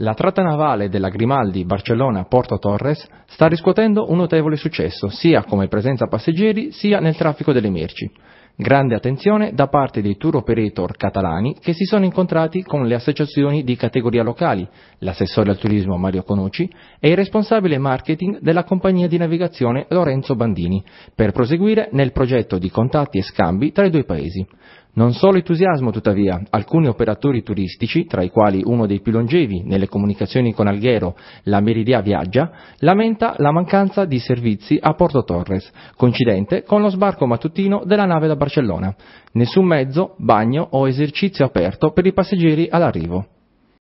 La tratta navale della Grimaldi Barcellona-Porto Torres sta riscuotendo un notevole successo sia come presenza passeggeri sia nel traffico delle merci. Grande attenzione da parte dei tour operator catalani che si sono incontrati con le associazioni di categoria locali, l'assessore al turismo Mario Conucci e il responsabile marketing della compagnia di navigazione Lorenzo Bandini, per proseguire nel progetto di contatti e scambi tra i due paesi. Non solo entusiasmo, tuttavia, alcuni operatori turistici, tra i quali uno dei più longevi nelle comunicazioni con Alghero, la Meridia Viaggia, lamenta la mancanza di servizi a Porto Torres, coincidente con lo sbarco mattutino della nave da Barcellona. Nessun mezzo, bagno o esercizio aperto per i passeggeri all'arrivo.